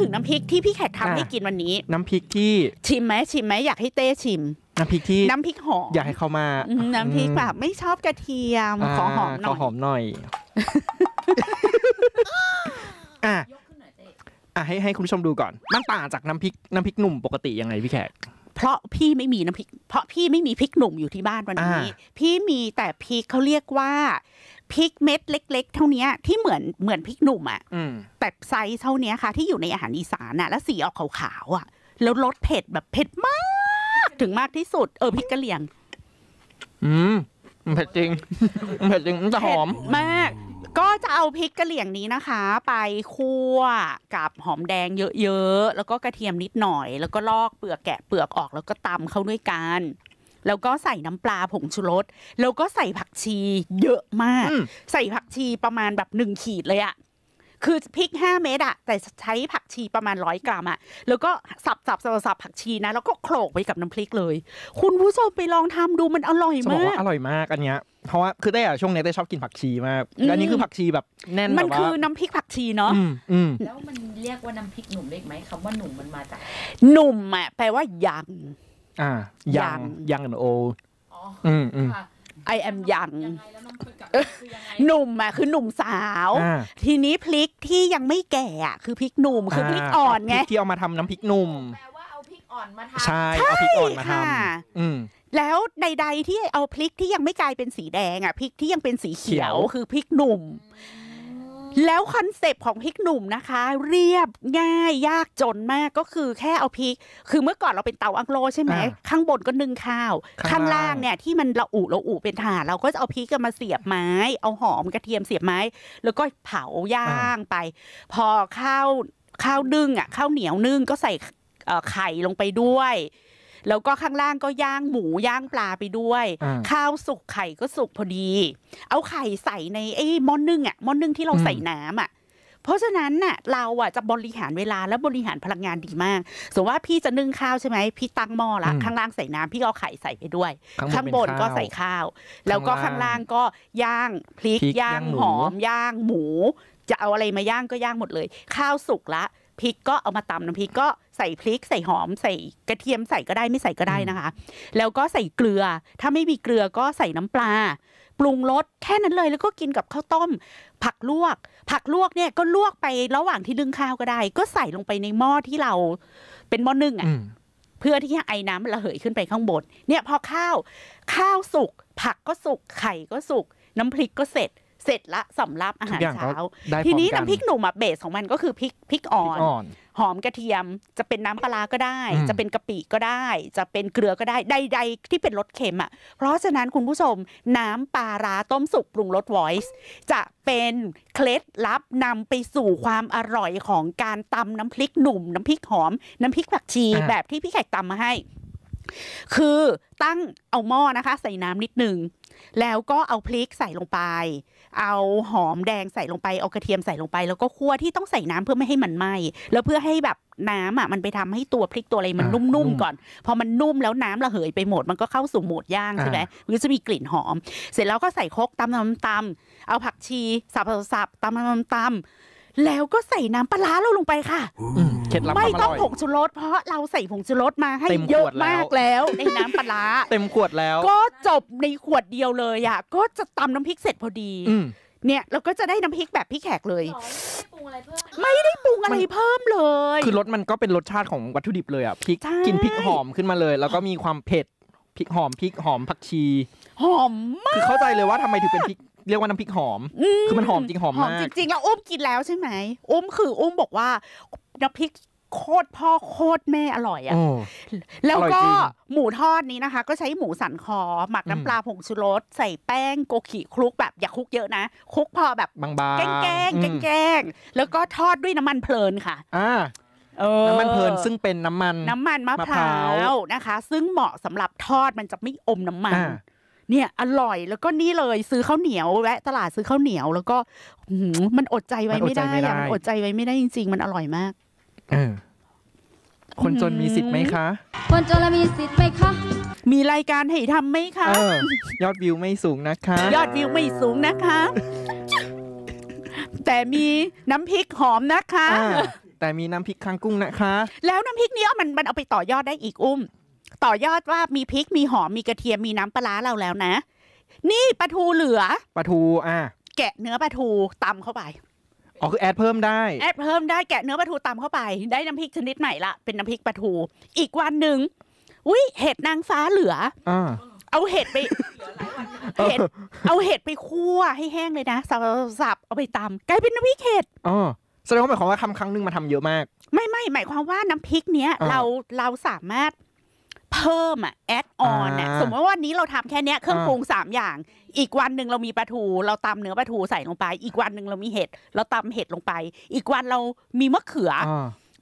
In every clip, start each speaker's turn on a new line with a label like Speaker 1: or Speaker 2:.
Speaker 1: ถึงน้ำพริกที่พี่แขกทำให้ก
Speaker 2: ินวันนี้ น้ำพริกที่ช
Speaker 1: ิมไหมชิมไหมอยากให้เต้ชิม
Speaker 2: น้ำพริกที่น้ำพริกหอมอยากให้เขามา น้ำพริกแบ
Speaker 1: บไม่ชอบกระเทียมขอหอมหน่อยขอห
Speaker 2: อมหน่อยอ่ะอ่ะให้ให้คุณผู้ชมดูก่อนมันต่าง จากน้ำพริกน้ำพริกหนุ่มปกติยังไงพี่แขกเพราะพี่ไม่มีน้ำพริกเพราะพี่ไม่มีพริกหนุ่มอยู่ที่บ้านวันนี้
Speaker 1: พี่มีแต่พริกเขาเรียกว่าพริกเม็ดเล็ก ๆ เท่านี้ที่เหมือนเหมือนพริกหนุ่มอะ่ะแต่ไซส์เท่านี้ค่ะ ที่อยู่ในอาหารอีสานอะ่ะ แล้วสีออกขาวๆอะ่ะ แล้วรสเผ็ดแบบเผ็ดมาก ถึงมากที่สุด เออพริกกะเหรี่ยง
Speaker 2: อืมเผ็ดจริงเผ็ดจริงแต่หอม
Speaker 1: มากก็จะเอาพริกกระเหลี่ยงนี้นะคะ ไปคั่วกับหอมแดงเยอะๆ แล้วก็กระเทียมนิดหน่อย แล้วก็ลอกเปลือกแกะเปลือกออกแล้วก็ตำเข้าด้วยกัน แล้วก็ใส่น้ำปลาผงชูรส แล้วก็ใส่ผักชีเยอะมาก ใส่ผักชีประมาณแบบหนึ่งขีดเลยอะคือพริก5เม็ดอะแต่ใช้ผักชีประมาณร้อยกรัมอะแล้วก็สับสับสับสับผักชีนะ แล้วก็โขลกไปกับน้ำพริกเลย คุณผู้ชมไปลองทำดูมันอร่อยมากอ
Speaker 2: ร่อยมากอันเนี้ยเพราะว่าคือได้อะช่วงนี้ได้ชอบกินผักชีมากอันนี้คือผักชีแบบแน่นมันคือน้ำพริกผักชีเนาะ
Speaker 1: แล้วมันเรียกว่าน้ำพริกหนุ่มได้ไหมคำว่าหนุ่มมันมาจากหนุ
Speaker 2: ่มอะแปลว่ายังอ่ายังยังโออืมอืม
Speaker 1: I am y o u n หนุ่มอ่ะคือหนุ่มสาว ทีนี้พริกที่ยังไม่แก่อะคือพริกหนุ่ม คือพริกอ่อนไงที่เอามาทำน้ำพริกหนุ่ม่เอาพร
Speaker 2: ิกอ่อนมาทใช่เอาพริกอ่อนมาทำ
Speaker 1: แล้วใดๆที่เอาพริกที่ยังไม่กลายเป็นสีแดงอ่ะพริกที่ยังเป็นสีเขียว คือพริกหนุ่มแล้วคอนเซปต์ของพริกหนุ่มนะคะ เรียบง่ายยากจนมากก็คือแค่เอาพริก คือเมื่อก่อนเราเป็นเตาอังโลใช่ไหมข้างบนก็นึ่งข้าว ข้างล่างเนี่ยที่มันระอุระอุเป็นถ่าน เราก็จะเอาพริกกมาเสียบไม้ เอาหอมกระเทียมเสียบไม้ แล้วก็เผาย่างไป พอข้าวข้าวนึ่งอ่ะข้าวเหนียวนึ่งก็ใส่ไข่ลงไปด้วยแล้วก็ข้างล่างก็ย่างหมูย่างปลาไปด้วย ข้าวสุกไข่ก็สุกพอดี เอาไข่ใส่ในไอ้หม้อนึ่งอ่ะหม้อนึ่งที่เราใส่น้ำอ่ะ เพราะฉะนั้นน่ะเราอ่ะจะบริหารเวลาและบริหารพลังงานดีมากสมมติว่าพี่จะนึ่งข้าวใช่ไหมพี่ตั้งหม้อละข้างล่างใส่น้ำพี่เอาไข่ใส่ไปด้วย ข้างบนก็ใส่ข้าว แล้วก็ข้างล่างก็ย่างพริกย่างหอมย่างหมู จะเอาอะไรมาย่างก็ย่างหมดเลย ข้าวสุกละพริกก็เอามาตำน้ำพริกก็ใส่พริกใส่หอมใส่กระเทียมใส่ก็ได้ไม่ใส่ก็ได้นะคะ แล้วก็ใส่เกลือ ถ้าไม่มีเกลือก็ใส่น้ำปลา ปรุงรสแค่นั้นเลย แล้วก็กินกับข้าวต้มผักลวก ผักลวกเนี่ยก็ลวกไประหว่างที่นึ่งข้าวก็ได้ ก็ใส่ลงไปในหม้อที่เราเป็นหม้อนึ่งอะ่ะเพื่อที่ห้ไอ้น้ำระเหยขึ้นไปข้างบนเนี่ยพอข้าวข้าวสุก ผักก็สุกไข่ก็สุก น้ำพริกก็เสร็จเสร็จละสำรับอาหารเช้าทีนี้น้ำพริกหนุ่มอ่ะเบสของมันก็คือพริกพริกอ่อนหอมกระเทียมจะเป็นน้ำปลาก็ได้ จะเป็นกะปิก็ได้ จะเป็นเกลือก็ได้ ใดๆ ที่เป็นรสเค็มอ่ะ เพราะฉะนั้นคุณผู้ชมน้ำปลาร้าต้มสุกปรุงรสไวซ์จะเป็นเคล็ดลับนำไปสู่ความอร่อยของการตำน้ำพริกหนุ่มน้ำพริกหอม น้ำพริกผักชีแบบที่พี่แขกตำมาให้ คือตั้งเอาหม้อนะคะ ใส่น้ำนิดหนึ่งแล้วก็เอาพริกใส่ลงไปเอาหอมแดงใส่ลงไป เอากระเทียมใส่ลงไป แล้วก็คั่วที่ต้องใส่น้ำเพื่อไม่ให้มันไหม้ แล้วเพื่อให้แบบน้ำอ่ะมันไปทำให้ตัวพริกตัวอะไร มันนุ่มๆก่อน พอมันนุ่มแล้วน้ำระเหยไปหมดมันก็เข้าสู่โหมดย่างใช่ไหม มันก็จะมีกลิ่นหอม เสร็จแล้วก็ใส่คกตำตำตำเอาผักชีสับๆตำตำตำแล้วก็ใส่น้ำปลาเราลงไปค่ะ
Speaker 2: เคล็ดลับไม่ต้องผง
Speaker 1: ชูรสเพราะเราใส่ผงชูรสมาให้เยอะมากแล้ว ในน้ำปลา
Speaker 2: เต็มขวดแล้ว ก็
Speaker 1: จบในขวดเดียวเลยอ่ะ ก็จะตำน้ำพริกเสร็จพอดีเนี่ย เราก็จะได้น้ำพริกแบบพี่แขกเลย ไม่ได้ปรุงอะไรเพิ่มเลย คือ
Speaker 2: รสมันก็เป็นรสชาติของวัตถุดิบเลยอ่ะพริกกินพริกหอมขึ้นมาเลย แล้วก็มีความเผ็ดพริกหอมพริกหอมผักชี หอมมาก คือเข้าใจเลยว่าทำไมถึงเป็นพริกเรียกว่าน้ำพริกหอม คือมันหอมจริงหอมมากจริง
Speaker 1: ๆ แล้วอุ้มกินแล้วใช่ไหมอุ้มคืออุ้มบอกว่าน้ำพริกโคตรพ่อโคตรแม่อร่อยอะ่ะ แล้วก็หมูทอดนี้นะคะ ก็ใช้หมูสันคอหมักน้ำปลาผงชูรสใส่แป้งโกขีคลุกแบบอย่าคลุกเยอะนะคลุกพอแบบบางๆ แกงแกงแกงแล้วก็ทอดด้วยน้ำมันเพลินค่ะอ่า
Speaker 2: น้ำมันเพลินซึ่งเป็นน้ำมัน น้ำมันมะพร้าว
Speaker 1: นะคะ ซึ่งเหมาะสำหรับทอดมันจะไม่อมน้ำมันเนี่ยอร่อยแล้วก็นี่เลย ซื้อข้าวเหนียวแวะตลาดซื้อข้าวเหนียวแล้วก็มันอดใจไว้ไม่ได้อะอดใจไว้ไม่ได้จริงๆมันอร่อยมาก
Speaker 2: เออคนจนมีสิทธิ์ไหมคะ
Speaker 1: คนจนมีสิทธิ์ไหมคะ
Speaker 2: มีรายการให้ทำไหมคะออยอดวิวไม่สูงนะคะ ยอดวิวไ
Speaker 1: ม่สูงนะคะ แต่มีน้ำพริกหอมนะคะ
Speaker 2: แต่มีน้ำพริกคางกุ้งนะคะ
Speaker 1: แล้วน้ำพริกนี้มันมันเอาไปต่อยอดได้อีกอุ้มต่อยอดว่ามีพริกมีหอมมีกระเทียมมีน้ำปลาเราแล้วนะนี่ปลาทูเหลือ
Speaker 2: ปลาทูอ่ะ
Speaker 1: แกะเนื้อปลาทูตำเข้าไป
Speaker 2: อ๋อคือแอดเพิ่มได้แอ
Speaker 1: ดเพิ่มได้แกะเนื้อปลาทูตำเข้าไปได้น้ำพริกชนิดใหม่ละเป็นน้ำพริกปลาทูอีกวันหนึ่งอุ้ยเห็ดนางฟ้าเหลืออ่เอาเห็ดไปเห็ดเอาเห็ดไปคั่วให้แห้งเลยนะสับสับเอาไปตำกลายเป็นน้ำพริกเห็ด
Speaker 2: อ๋อแสดงว่าหมายความว่าทำครั้งหนึ่งมาทำเยอะมาก
Speaker 1: ไม่ไม่หมายความว่าน้ำพริกเนี้ยเราเราสามารถพิ่มอ่ะแอดออนอ่ะสมมติว่าวันนี้เราทำแค่เนี้ยเครื่องปรุงสามอย่าง อีกวันหนึ่งเรามีปลาทูเราตำเนื้อปลาทูใส่ลงไป อีกวันหนึ่งเรามีเห็ดเราตำเห็ดลงไป อีกวันเรามีมะเขือ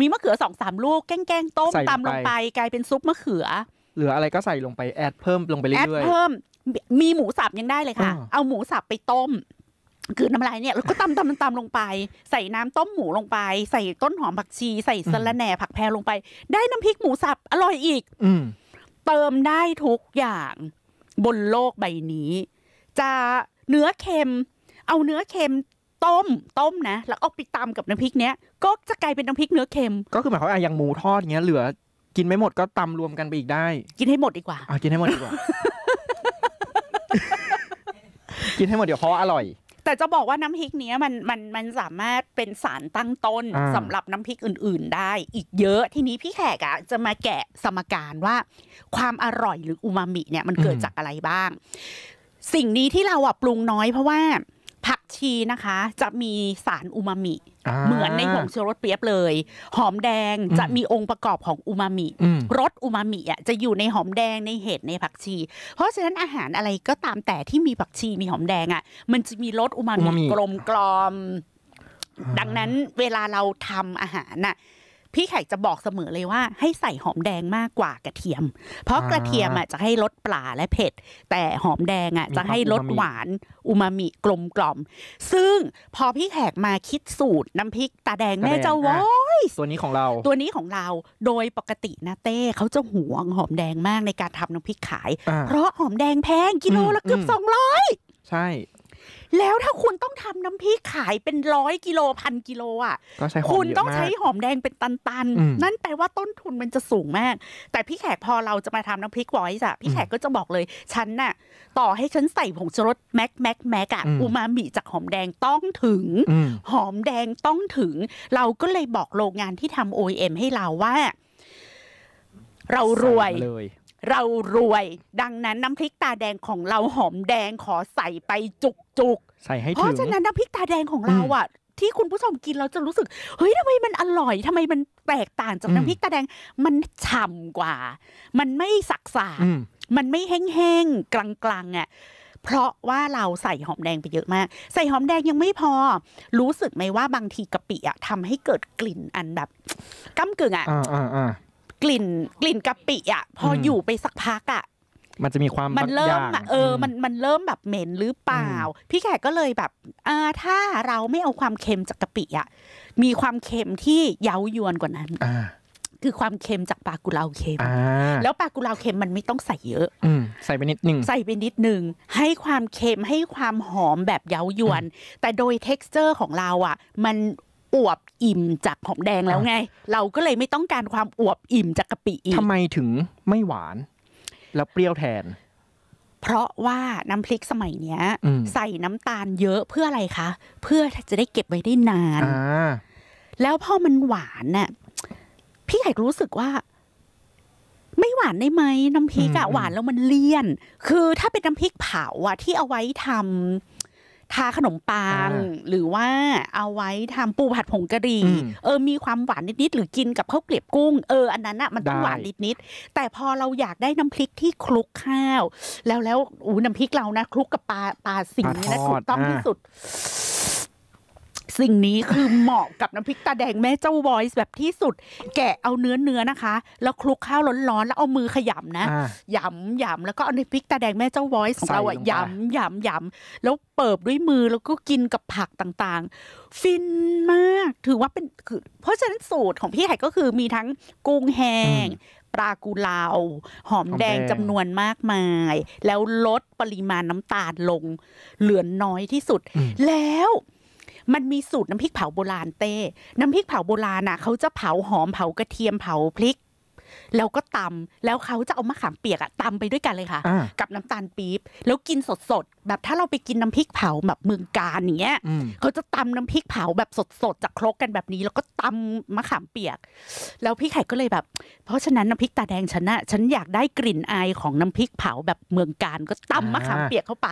Speaker 1: มีมะเขือสองสามลูกแกล้งต้มตำลงไปกลายเป็นซุปมะเขือ
Speaker 2: เหลืออะไรก็ใส่ลงไปแอดเพิ่มลงไปเรื่อยๆแอดเพิ่
Speaker 1: มมีหมูสับยังได้เลยค่ะ เอาหมูสับไปต้มคือน้ำลายเนี่ยแล้วก็ตำตำตำลงไป ใส่น้ำต้มหมูลงไปใส่ต้นหอมผักชีใส่สะระแหน่ผักแพรลงไปได้น้ำพริกหมูสับอร่อยอีก อืเติมได้ทุกอย่างบนโลกใบนี้ จะเนื้อเค็มเอาเนื้อเค็มต้มต้มนะ แล้วเอาไปตำกับน้ำพริกเนี้ย ก็จะกลายเป็นน้ำพริกเนื้อเค็ม ก็คือหมายความว่าอย่างหมู
Speaker 2: ทอดเงี้ยเหลือกินไม่หมดก็ตำรวมกันไปอีกได้ กินให้หมดดีกว่าอ่ากินให้หมดดีกว่า กินให้หมดเดี๋ยวเพราะอร่อย
Speaker 1: แต่จะบอกว่าน้ำพริกเนี้ยมันมันมันสามารถเป็นสารตั้งต้นสำหรับน้ำพริกอื่นๆ ได้ อีกเยอะทีนี้พี่แขกอะจะมาแกะสมการว่า ความอร่อยหรืออูมามิเนี่ยมันเกิดจากอะไรบ้าง สิ่งนี้ที่เราอะปรุงน้อยเพราะว่าชี นะคะ จะมีสารอูมามิ เหมือนในผงชูรสเปรียบเลย หอมแดงจะมีองค์ประกอบของอูมามิรสอูมามิอ่ะจะอยู่ในหอมแดงในเห็ดในผักชี เพราะฉะนั้นอาหารอะไรก็ตามแต่ที่มีผักชีมีหอมแดงอ่ะมันจะมีรสอูมามิกลมกลอม ดังนั้นเวลาเราทำอาหารน่ะพี่แขกจะบอกเสมอเลยว่าให้ใส่หอมแดงมากกว่ากระเทียม เพราะกระเทียมอ่ะจะให้รสปลาและเผ็ด แต่หอมแดงอ่ะจะให้รสหวานอูมามิกลมกล่อม ซึ่งพอพี่แขกมาคิดสูตรน้ำพริกตาแดงแม่เจ้าว้อยตัวนี้ของเราตัวนี้ของเราโดยปกตินะเต้เขาจะห่วง หอมแดงมากในการทำน้ำพริกขาย เพราะหอมแดงแพงกิโลละเกือบสองร้อยใช่แล้วถ้าคุณต้องทำน้ำพริกขายเป็นร้อยกิโลพันกิโลอ่ะคุณต้องใช้หอมแดงเป็นตันๆ นั่นแปลว่าต้นทุนมันจะสูงมาก แต่พี่แขกพอเราจะมาทำน้ำพริกไว้จ้ะพี่แขกก็จะบอกเลย ฉันน่ะ ต่อให้ฉันใส่ผงชูรสแม็กแม็กแม็กอะอูมามิจากหอมแดงต้องถึง หอมแดงต้องถึง เราก็เลยบอกโรงงานที่ทำโออ็มให้เราว่า เรารวยเรารวยดังนั้นน้ำพริกตาแดงของเราหอมแดงขอใส่ไปจุกจุกใส่ให้ถึงเพราะฉะนั้นน้ำพริกตาแดงของเราอ่ะ ที่คุณผู้ชมกินเราจะรู้สึก เฮ้ยทำไมมันอร่อยทำไมมันแตกต่างจากน้ำพริกตาแดง มันฉ่ำกว่า มันไม่สักสามันไม่แห้งๆ กลางๆอ่ะเพราะว่าเราใส่หอมแดงไปเยอะมาก ใส่หอมแดงยังไม่พอรู้สึกไหมว่าบางทีกะปิอะทำให้เกิดกลิ่นอันแบบก้ากึ่งอะกลิ่นกลิ่นกะปิอ่ะพออยู่ไปสักพักอ่ะ
Speaker 2: มันจะมีความมันเริ่มเออ มัน
Speaker 1: มันเริ่มแบบเหม็นหรือเปล่า พี่แขกก็เลยแบบอ่าถ้าเราไม่เอาความเค็มจากกะปิอ่ะมีความเค็มที่เย้ายวนกว่านั้นคือความเค็มจากปลากุเลาเค็ม แล้วปลากุเลาเค็มมันไม่ต้องใส่เยอะ
Speaker 2: อใส่ไปนิดหนึ่งใส่
Speaker 1: ไปนิดหนึ่ง ให้ความเค็มให้ความหอมแบบเย้ายวน แต่โดยเท็กซ์เจอร์ของเราอ่ะ มันอวบอิ่มจากหอมแดงแล้วไง เราก็เลยไม่ต้องการความอวบอิ่มจากกะปิอีกทำไมถึงไม่หวาน
Speaker 2: แล้วเปรี้ยวแทน
Speaker 1: เพราะว่าน้ำพริกสมัยเนี้ยใส่น้ำตาลเยอะเพื่ออะไรคะ เพื่อจะได้เก็บไว้ได้นานแล้วพอมันหวานน่ะพี่ใหญ่รู้สึกว่า ไม่หวานได้ไหมน้ำพริกอะหวานแล้วมันเลี่ยน คือถ้าเป็นน้ำพริกเผาอะที่เอาไว้ทำทาขนมปังหรือว่าเอาไว้ทำปูผัดผงกะหรี่เออ มีความหวานนิดๆหรือกินกับข้าวเกลียบกุ้ง เออ อันนั้นอะมันต้องหวานนิดๆแต่พอเราอยากได้น้ำพริกที่คลุกข้าว แล้วแล้วอู้น้ำพริกเรานะคลุกกับปลาปลาสิงนะถูกต้องที่สุดสิ่งนี้คือเหมาะกับน้ำพริกตาแดงแม่เจ้าวอยส์แบบที่สุด แกะเอาเนื้อเนื้อนะคะ แล้วคลุกข้าวร้อนๆ แล้วเอามือขยำนะยำยำแล้วก็เอาน้ำพริกตาแดงแม่เจ้าวอยส์ของเราอะยำยำยำแล้วเปิบด้วยมือแล้วก็กินกับผักต่างๆ ฟินมากถือว่าเป็นคือเพราะฉะนั้นสูตรของพี่ไห่ก็คือมีทั้งกุ้งแห้งปลากุเลาหอมหอมแดงงจำนวนมากมาย แล้วลดปริมาณน้ำตาลลงเหลือน้อยที่สุด แล้วมันมีสูตรน้ำพริกเผาโบราณเต้น้ำพริกเผาโบราณน่ะเขาจะเผาหอมเผากระเทียมเผาพริก แล้วก็ตำ แล้วเขาจะเอามะขามเปียกอะตำไปด้วยกันเลยค่ะ กับน้ำตาลปี๊บแล้วกินสดๆแบบถ้าเราไปกินน้ำพริกเผาแบบเมืองกาอย่างเงี้ยเขาจะตำน้ำพริกเผาแบบสดๆจากครกกันแบบนี้ แล้วก็ตำมะขามเปียกแล้วพี่ไข่ก็เลยแบบ เพราะฉะนั้นน้ำพริกตาแดงฉันอะฉันอยากได้กลิ่นอายของน้ำพริกเผาแบบเมืองกาก็ตำมะขามเปียกเข้าไป